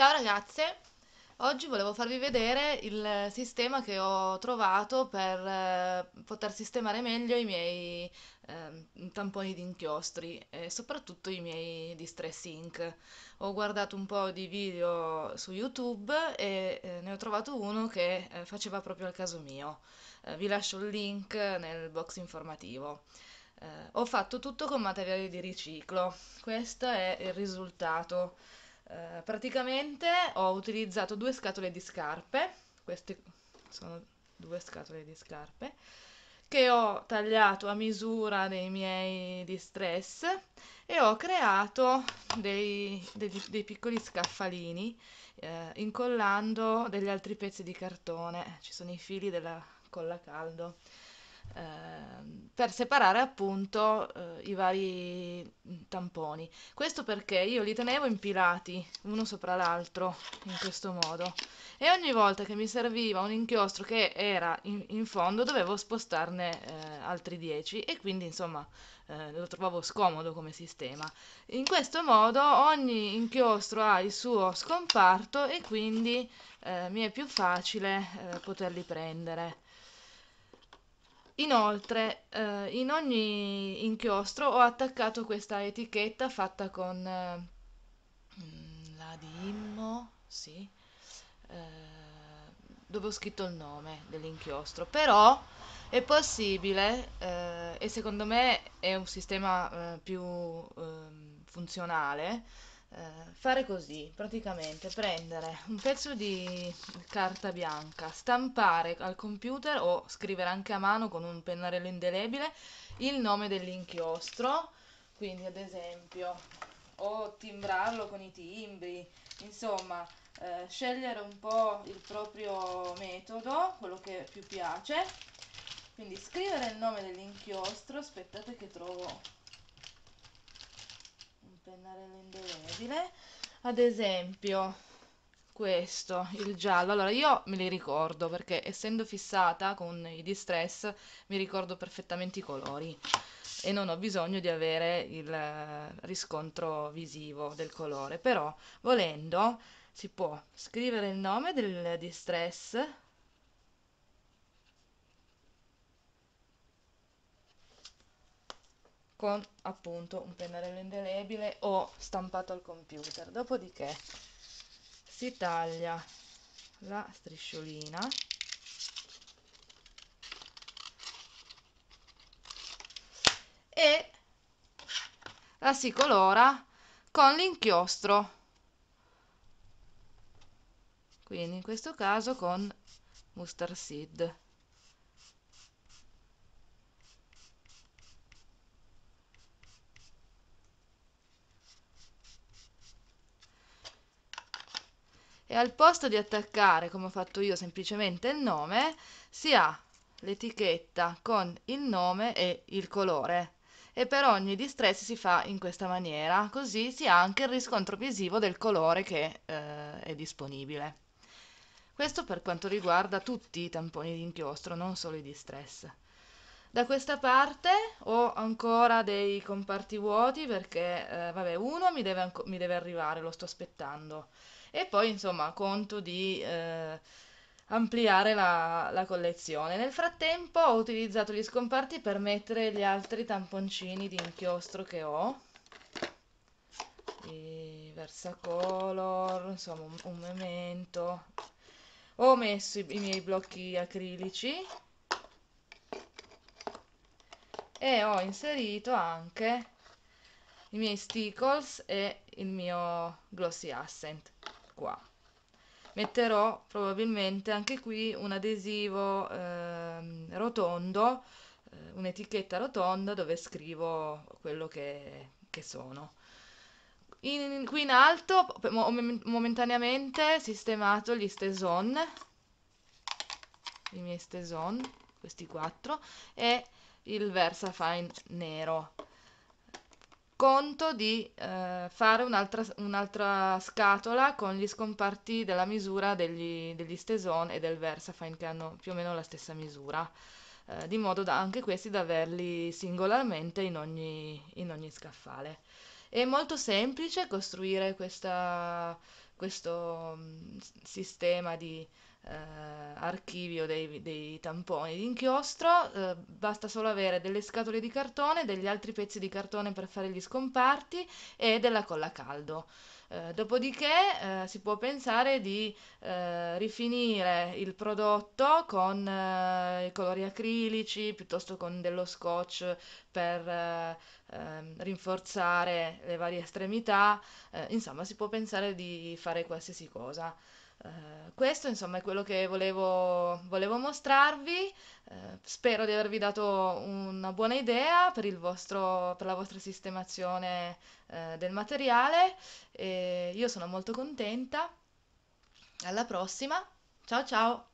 Ciao ragazze, oggi volevo farvi vedere il sistema che ho trovato per eh, poter sistemare meglio i miei eh, tamponi di inchiostri e soprattutto i miei distress ink. Ho guardato un po' di video su YouTube e eh, ne ho trovato uno che eh, faceva proprio al caso mio. Eh, vi lascio il link nel box informativo. ho fatto tutto con materiali di riciclo, questo è il risultato. Eh, praticamente ho utilizzato due scatole di scarpe, queste sono due scatole di scarpe, che ho tagliato a misura dei miei distress e ho creato dei, dei, dei piccoli scaffalini eh, incollando degli altri pezzi di cartone, ci sono i fili della colla caldo Ehm, per separare appunto eh, i vari mm, tamponi. Questo perché io li tenevo impilati uno sopra l'altro in questo modo e ogni volta che mi serviva un inchiostro che era in, in fondo dovevo spostarne eh, altri 10 e quindi insomma eh, lo trovavo scomodo come sistema. In questo modo ogni inchiostro ha il suo scomparto e quindi eh, mi è più facile eh, poterli prendere. Inoltre eh, in ogni inchiostro ho attaccato questa etichetta fatta con eh, la Dimmo, sì, eh, dove ho scritto il nome dell'inchiostro, però è possibile eh, e secondo me è un sistema eh, più ehm, funzionale eh, fare così, praticamente prendere un pezzo di carta bianca, stampare al computer o scrivere anche a mano con un pennarello indelebile il nome dell'inchiostro, quindi ad esempio o timbrarlo con i timbri, insomma eh, scegliere un po' il proprio metodo, quello che più piace, quindi scrivere il nome dell'inchiostro, aspettate che trovo andare nell'indelebile ad esempio questo, il giallo, allora io me li ricordo perché essendo fissata con i distress mi ricordo perfettamente i colori e non ho bisogno di avere il riscontro visivo del colore, però volendo si può scrivere il nome del distress con appunto un pennarello indelebile o stampato al computer. Dopodiché si taglia la strisciolina e la si colora con l'inchiostro quindi in questo caso con mustard seed e al posto di attaccare come ho fatto io semplicemente il nome si ha l'etichetta con il nome e il colore e per ogni distress si fa in questa maniera così si ha anche il riscontro visivo del colore che eh, è disponibile questo per quanto riguarda tutti i tamponi di inchiostro non solo i distress da questa parte ho ancora dei comparti vuoti perché eh, vabbè uno mi deve, mi deve arrivare lo sto aspettando e poi, insomma, conto di eh, ampliare la, la collezione. Nel frattempo ho utilizzato gli scomparti per mettere gli altri tamponcini di inchiostro che ho. I Versacolor, insomma un, un memento. Ho messo i, i miei blocchi acrilici e ho inserito anche i miei stickles e il mio glossy accent qua metterò probabilmente anche qui un adesivo eh, rotondo eh, un'etichetta rotonda dove scrivo quello che, che sono in, qui in alto momentaneamente sistemato gli steson i miei steson questi quattro e il VersaFine nero conto di eh, fare un'altra, un'altra, scatola con gli scomparti della misura degli, degli Steson e del Versafine che hanno più o meno la stessa misura, eh, di modo da anche questi da averli singolarmente in ogni, in ogni scaffale. È molto semplice costruire questa, questo mm, sistema di, eh, archivio dei, dei tamponi di inchiostro, eh, basta solo avere delle scatole di cartone, degli altri pezzi di cartone per fare gli scomparti e della colla caldo. Eh, dopodiché eh, si può pensare di eh, rifinire il prodotto con eh, i colori acrilici piuttosto con dello scotch per ehm, rinforzare le varie estremità, insomma si può pensare di fare qualsiasi cosa. Eh, questo insomma è quello che volevo, volevo mostrarvi, uh, spero di avervi dato una buona idea per, vostro, per la vostra sistemazione uh, del materiale, e io sono molto contenta, alla prossima, ciao ciao!